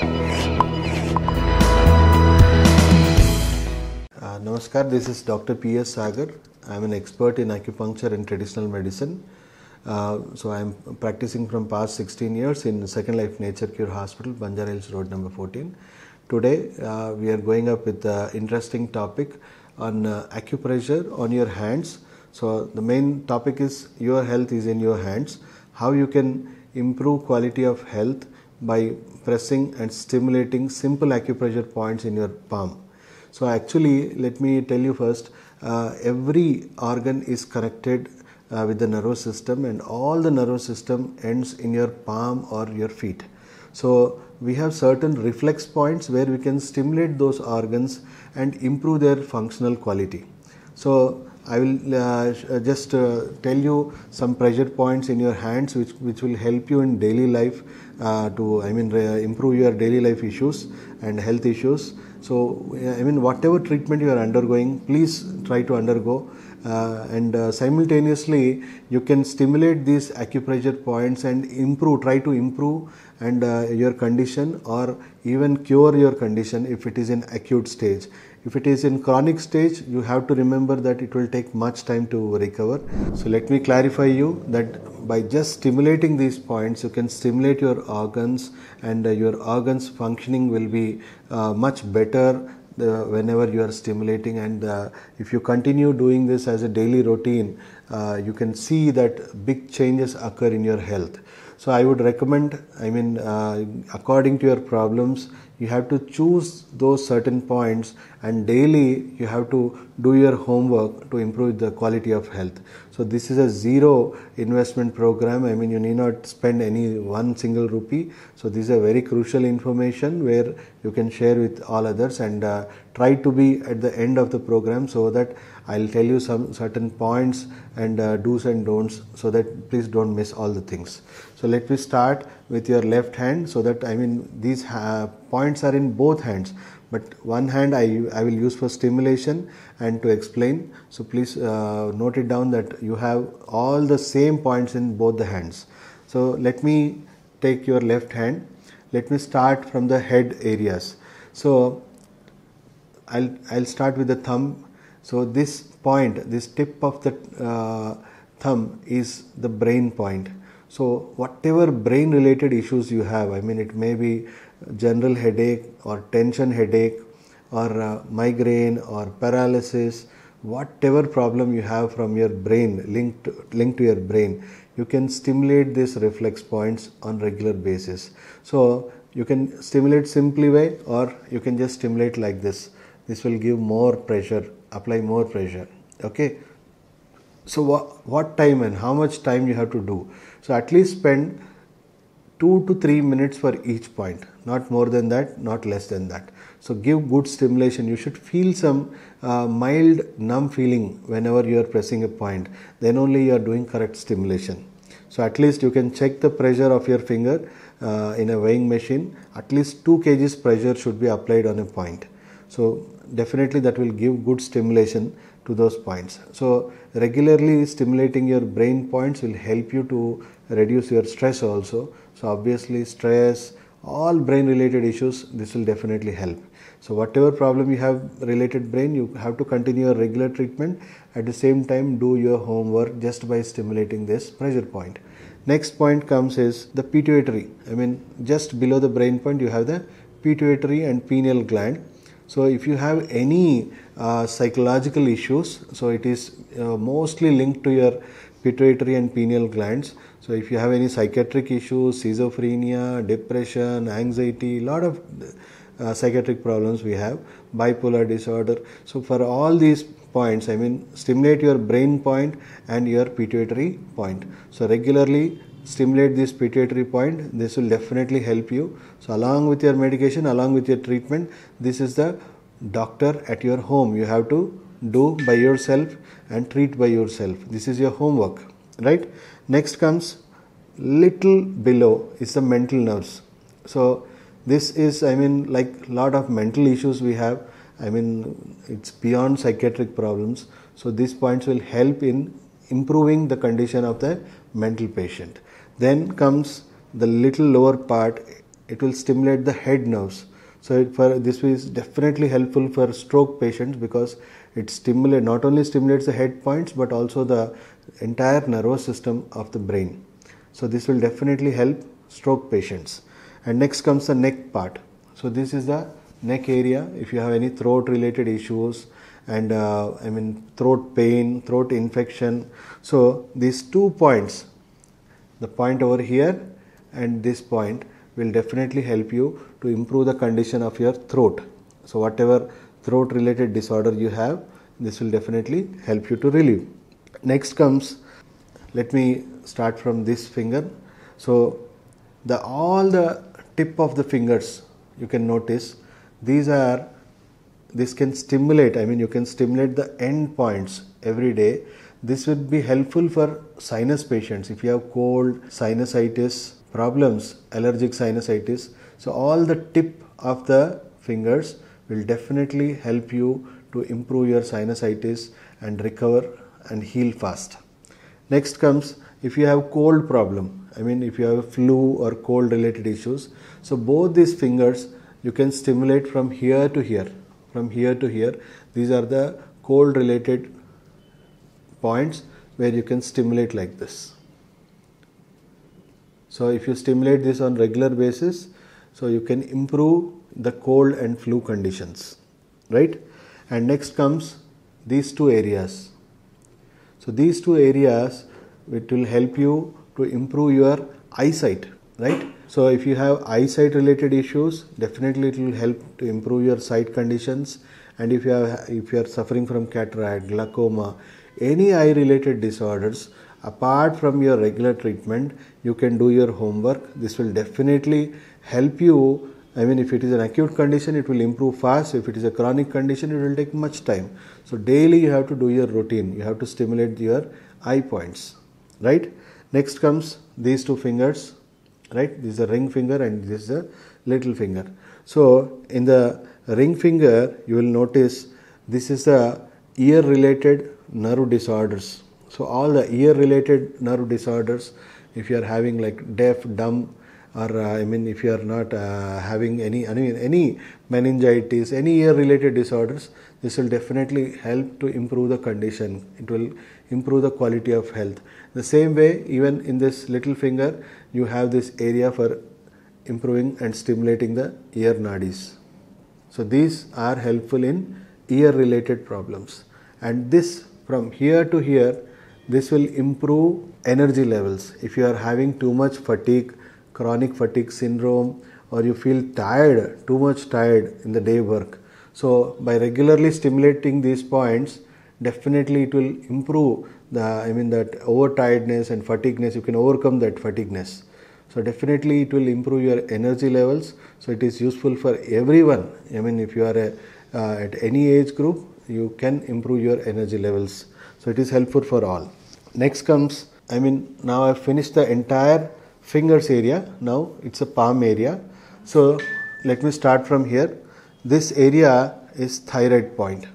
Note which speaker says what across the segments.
Speaker 1: Uh, namaskar, this is Dr. P. S. Sagar. I am an expert in acupuncture and traditional medicine. Uh, so I am practicing from past 16 years in Second Life Nature Cure Hospital, Banjara Hills Road number 14. Today uh, we are going up with an interesting topic on uh, acupressure on your hands. So the main topic is your health is in your hands. How you can improve quality of health by pressing and stimulating simple acupressure points in your palm. So actually, let me tell you first, uh, every organ is connected uh, with the nervous system and all the nervous system ends in your palm or your feet. So we have certain reflex points where we can stimulate those organs and improve their functional quality. So I will uh, uh, just uh, tell you some pressure points in your hands which, which will help you in daily life uh, to I mean improve your daily life issues and health issues. So uh, I mean whatever treatment you are undergoing, please try to undergo uh, and simultaneously you can stimulate these acupressure points and improve, try to improve and your condition or even cure your condition if it is in acute stage. If it is in chronic stage, you have to remember that it will take much time to recover. So let me clarify you that by just stimulating these points, you can stimulate your organs and uh, your organs functioning will be uh, much better the, uh, whenever you are stimulating and uh, if you continue doing this as a daily routine uh, you can see that big changes occur in your health so I would recommend, I mean, uh, according to your problems, you have to choose those certain points and daily you have to do your homework to improve the quality of health. So this is a zero investment program. I mean, you need not spend any one single rupee. So this is a very crucial information where you can share with all others and uh, try to be at the end of the program so that I'll tell you some certain points and uh, do's and don'ts so that please don't miss all the things. So let me start with your left hand so that I mean these uh, points are in both hands but one hand I, I will use for stimulation and to explain so please uh, note it down that you have all the same points in both the hands so let me take your left hand let me start from the head areas so I'll, I'll start with the thumb so this point this tip of the uh, thumb is the brain point so whatever brain related issues you have i mean it may be general headache or tension headache or uh, migraine or paralysis whatever problem you have from your brain linked linked to your brain you can stimulate these reflex points on regular basis so you can stimulate simply way or you can just stimulate like this this will give more pressure apply more pressure okay so what, what time and how much time you have to do so at least spend 2 to 3 minutes for each point not more than that not less than that so give good stimulation you should feel some uh, mild numb feeling whenever you are pressing a point then only you are doing correct stimulation so at least you can check the pressure of your finger uh, in a weighing machine at least 2 kgs pressure should be applied on a point so definitely that will give good stimulation to those points. So, regularly stimulating your brain points will help you to reduce your stress also. So, obviously, stress, all brain related issues, this will definitely help. So, whatever problem you have related brain, you have to continue your regular treatment. At the same time, do your homework just by stimulating this pressure point. Next point comes is the pituitary. I mean, just below the brain point, you have the pituitary and pineal gland. So, if you have any uh, psychological issues. So it is uh, mostly linked to your pituitary and pineal glands. So if you have any psychiatric issues, schizophrenia, depression, anxiety, lot of uh, psychiatric problems we have, bipolar disorder. So for all these points, I mean, stimulate your brain point and your pituitary point. So regularly stimulate this pituitary point. This will definitely help you. So along with your medication, along with your treatment, this is the doctor at your home. You have to do by yourself and treat by yourself. This is your homework, right? Next comes little below is the mental nerves. So this is, I mean, like lot of mental issues we have. I mean, it's beyond psychiatric problems. So these points will help in improving the condition of the mental patient. Then comes the little lower part. It will stimulate the head nerves. So for this is definitely helpful for stroke patients because it stimulate not only stimulates the head points but also the entire nervous system of the brain. So this will definitely help stroke patients. And next comes the neck part. So this is the neck area. If you have any throat related issues, and uh, I mean throat pain, throat infection. So these two points, the point over here and this point, will definitely help you to improve the condition of your throat. So, whatever throat related disorder you have, this will definitely help you to relieve. Next comes, let me start from this finger. So, the all the tip of the fingers you can notice these are this can stimulate i mean you can stimulate the end points every day this would be helpful for sinus patients if you have cold sinusitis problems, allergic sinusitis. So all the tip of the fingers will definitely help you to improve your sinusitis and recover and heal fast. Next comes if you have cold problem, I mean if you have flu or cold related issues. So both these fingers you can stimulate from here to here, from here to here. These are the cold related points where you can stimulate like this. So, if you stimulate this on regular basis, so you can improve the cold and flu conditions, right? And next comes these two areas. So, these two areas it will help you to improve your eyesight, right? So, if you have eyesight related issues, definitely it will help to improve your sight conditions. And if you, are if you are suffering from cataract, glaucoma, any eye related disorders, apart from your regular treatment you can do your homework this will definitely help you I mean, if it is an acute condition, it will improve fast. If it is a chronic condition, it will take much time. So, daily you have to do your routine. You have to stimulate your eye points, right? Next comes these two fingers, right? This is the ring finger and this is the little finger. So, in the ring finger, you will notice this is the ear related nerve disorders, so all the ear related nerve disorders, if you are having like deaf, dumb, or uh, I mean if you are not uh, having any I mean any meningitis, any ear related disorders, this will definitely help to improve the condition. It will improve the quality of health. The same way, even in this little finger, you have this area for improving and stimulating the ear nadis. So these are helpful in ear related problems and this from here to here this will improve energy levels. If you are having too much fatigue, chronic fatigue syndrome, or you feel tired, too much tired in the day work. So, by regularly stimulating these points, definitely it will improve the, I mean, that over tiredness and fatigueness, you can overcome that fatigueness. So definitely it will improve your energy levels. So it is useful for everyone. I mean, if you are a, uh, at any age group, you can improve your energy levels. So it is helpful for all. Next comes, I mean, now I've finished the entire fingers area. Now it's a palm area. So let me start from here. This area is thyroid point.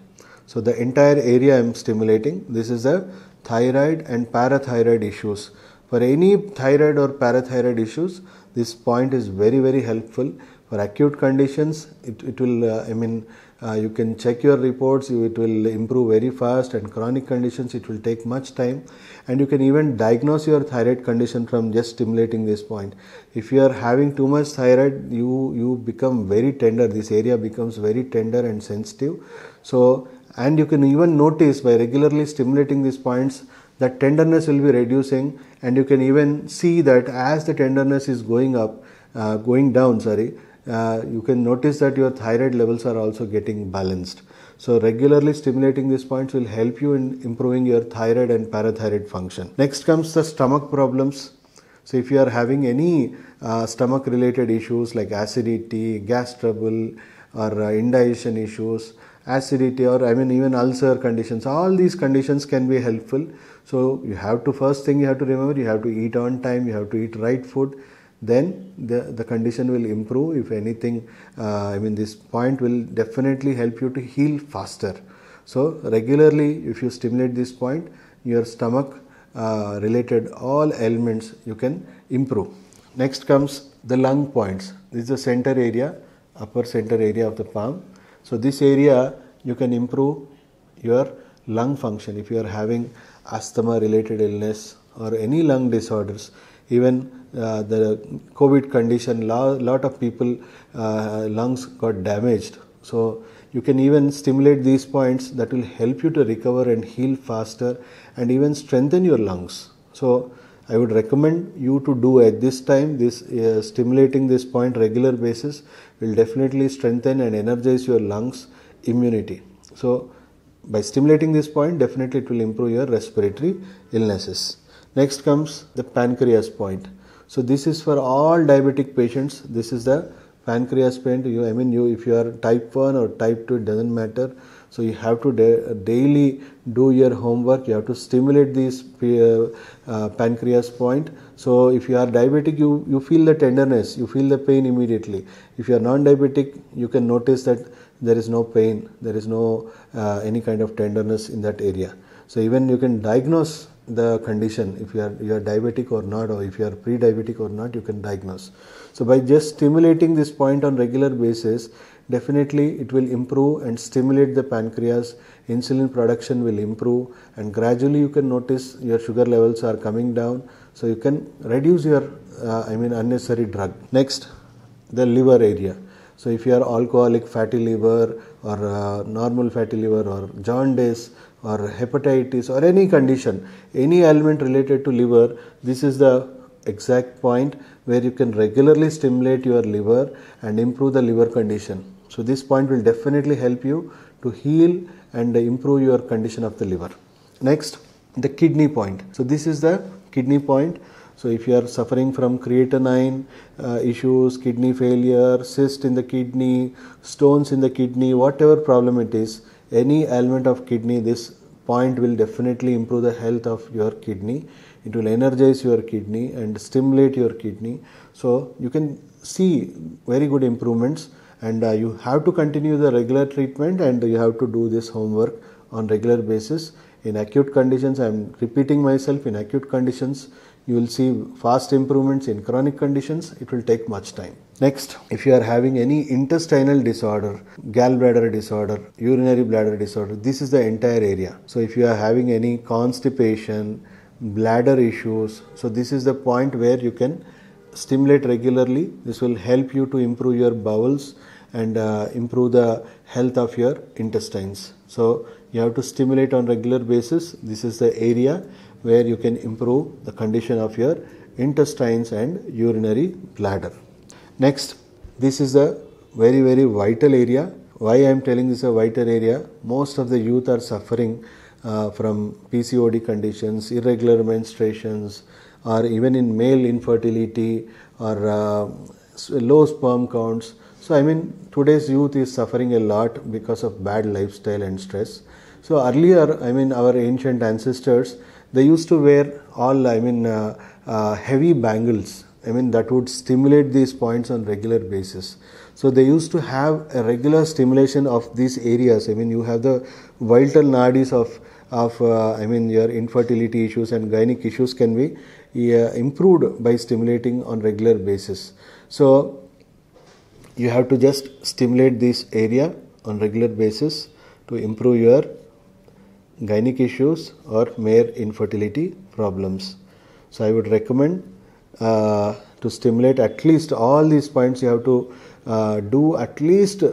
Speaker 1: So the entire area I'm stimulating. This is the thyroid and parathyroid issues. For any thyroid or parathyroid issues, this point is very very helpful. For acute conditions, it, it will uh, I mean uh, you can check your reports, it will improve very fast and chronic conditions, it will take much time and you can even diagnose your thyroid condition from just stimulating this point. If you are having too much thyroid, you, you become very tender, this area becomes very tender and sensitive. So, and you can even notice by regularly stimulating these points that tenderness will be reducing and you can even see that as the tenderness is going up, uh, going down, sorry, uh, you can notice that your thyroid levels are also getting balanced. So regularly stimulating these points will help you in improving your thyroid and parathyroid function. Next comes the stomach problems. So if you are having any uh, stomach related issues like acidity, gas trouble or uh, indigestion issues, acidity or I mean even ulcer conditions, all these conditions can be helpful. So you have to first thing you have to remember you have to eat on time, you have to eat right food then the, the condition will improve if anything uh, i mean this point will definitely help you to heal faster so regularly if you stimulate this point your stomach uh, related all ailments you can improve next comes the lung points this is the center area upper center area of the palm so this area you can improve your lung function if you are having asthma related illness or any lung disorders even uh, the COVID condition, lot of people uh, lungs got damaged. So you can even stimulate these points that will help you to recover and heal faster and even strengthen your lungs. So I would recommend you to do at this time this uh, stimulating this point regular basis will definitely strengthen and energize your lungs immunity. So by stimulating this point definitely it will improve your respiratory illnesses. Next comes the pancreas point. So this is for all diabetic patients. This is the pancreas point. You, I mean, you if you are type 1 or type 2, it doesn't matter. So you have to da daily do your homework. You have to stimulate this uh, uh, pancreas point. So if you are diabetic, you, you feel the tenderness, you feel the pain immediately. If you are non-diabetic, you can notice that there is no pain, there is no uh, any kind of tenderness in that area. So even you can diagnose the condition if you are you are diabetic or not or if you are pre-diabetic or not you can diagnose so by just stimulating this point on regular basis definitely it will improve and stimulate the pancreas insulin production will improve and gradually you can notice your sugar levels are coming down so you can reduce your uh, i mean unnecessary drug next the liver area so, if you are alcoholic fatty liver or uh, normal fatty liver or jaundice or hepatitis or any condition, any ailment related to liver, this is the exact point where you can regularly stimulate your liver and improve the liver condition. So, this point will definitely help you to heal and improve your condition of the liver. Next, the kidney point. So, this is the kidney point so if you are suffering from creatinine uh, issues, kidney failure, cyst in the kidney, stones in the kidney, whatever problem it is, any ailment of kidney, this point will definitely improve the health of your kidney. It will energize your kidney and stimulate your kidney. So you can see very good improvements and uh, you have to continue the regular treatment and you have to do this homework on regular basis in acute conditions i am repeating myself in acute conditions you will see fast improvements in chronic conditions. It will take much time. Next, if you are having any intestinal disorder, gallbladder disorder, urinary bladder disorder, this is the entire area. So, if you are having any constipation, bladder issues, so this is the point where you can stimulate regularly. This will help you to improve your bowels and uh, improve the health of your intestines. So, you have to stimulate on regular basis. This is the area where you can improve the condition of your intestines and urinary bladder. Next, this is a very, very vital area. Why I am telling this is a vital area? Most of the youth are suffering uh, from PCOD conditions, irregular menstruations, or even in male infertility or uh, low sperm counts. So, I mean, today's youth is suffering a lot because of bad lifestyle and stress. So, earlier, I mean, our ancient ancestors, they used to wear all, I mean, uh, uh, heavy bangles. I mean, that would stimulate these points on regular basis. So they used to have a regular stimulation of these areas. I mean, you have the vital nadis of of uh, I mean your infertility issues and gynec issues can be uh, improved by stimulating on regular basis. So you have to just stimulate this area on regular basis to improve your gynec issues or mere infertility problems. So I would recommend uh, to stimulate at least all these points you have to uh, do at least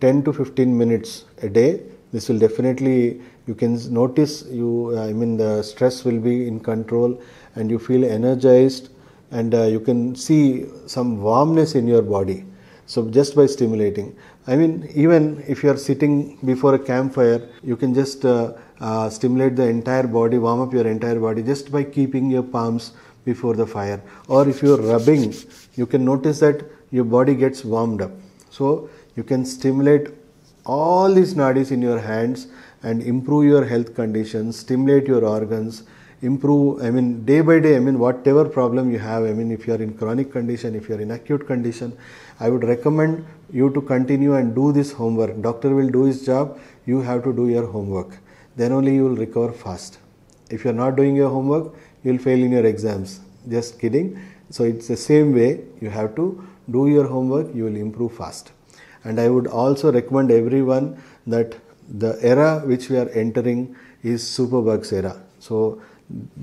Speaker 1: 10 to 15 minutes a day. This will definitely you can notice you uh, I mean the stress will be in control and you feel energized and uh, you can see some warmness in your body. So just by stimulating I mean, even if you are sitting before a campfire, you can just uh, uh, stimulate the entire body, warm up your entire body just by keeping your palms before the fire. Or if you are rubbing, you can notice that your body gets warmed up. So you can stimulate all these nadis in your hands and improve your health conditions, stimulate your organs, improve i mean day by day i mean whatever problem you have i mean if you are in chronic condition if you are in acute condition i would recommend you to continue and do this homework doctor will do his job you have to do your homework then only you will recover fast if you are not doing your homework you will fail in your exams just kidding so it's the same way you have to do your homework you will improve fast and i would also recommend everyone that the era which we are entering is superbugs era so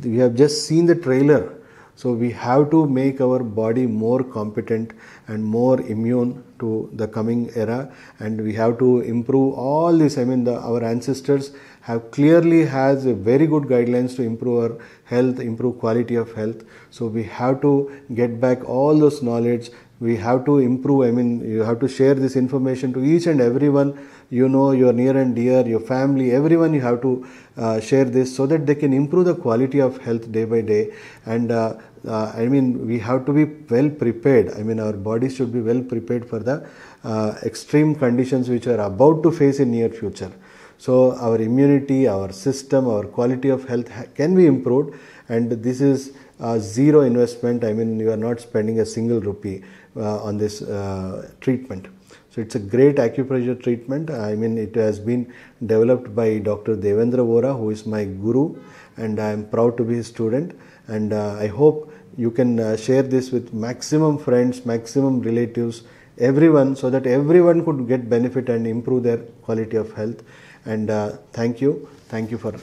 Speaker 1: we have just seen the trailer. So we have to make our body more competent and more immune to the coming era, and we have to improve all this. I mean, the, our ancestors have clearly has very good guidelines to improve our health, improve quality of health. So we have to get back all those knowledge we have to improve. I mean, you have to share this information to each and everyone you know, your near and dear, your family, everyone you have to uh, share this so that they can improve the quality of health day by day. And uh, uh, I mean, we have to be well prepared. I mean, our bodies should be well prepared for the uh, extreme conditions which are about to face in near future. So, our immunity, our system, our quality of health can be improved, and this is zero investment. I mean, you are not spending a single rupee uh, on this uh, treatment. So it's a great acupressure treatment. I mean, it has been developed by Dr. Devendra Vora, who is my guru, and I am proud to be his student. And uh, I hope you can uh, share this with maximum friends, maximum relatives, everyone, so that everyone could get benefit and improve their quality of health. And uh, thank you, thank you for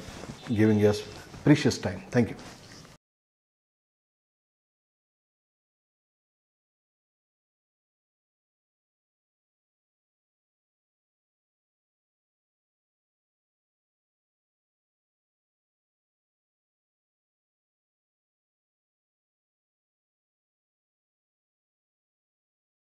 Speaker 1: giving us precious time. Thank you.